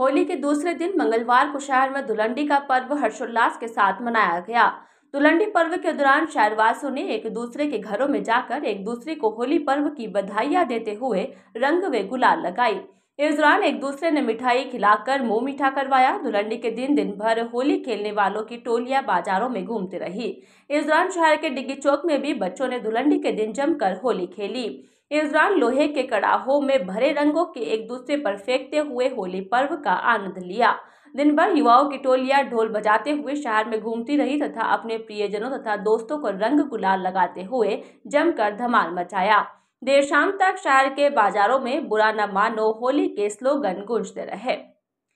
होली के दूसरे दिन मंगलवार को शहर में धुलंडी का पर्व हर्षोल्लास के साथ मनाया गया धुलंडी पर्व के दौरान शहरवासियों ने एक दूसरे के घरों में जाकर एक दूसरे को होली पर्व की बधाइयां देते हुए रंग व गुलाल लगाई इस दौरान एक दूसरे ने मिठाई खिलाकर मुंह मीठा करवाया धुलंडी के दिन दिन भर होली खेलने वालों की टोलियां बाजारों में घूमती रही इस दौरान शहर के डिग्गी चौक में भी बच्चों ने धुलंडी के दिन जमकर होली खेली इस दौरान लोहे के कड़ाहों में भरे रंगों के एक दूसरे पर फेंकते हुए होली पर्व का आनंद लिया दिन भर युवाओं की टोलियां ढोल बजाते हुए शहर में घूमती रही तथा अपने प्रियजनों तथा दोस्तों को रंग गुलाल लगाते हुए जमकर धमाल मचाया देर शाम तक शहर के बाजारों में बुरा न मानो होली के स्लोगन गूंजते रहे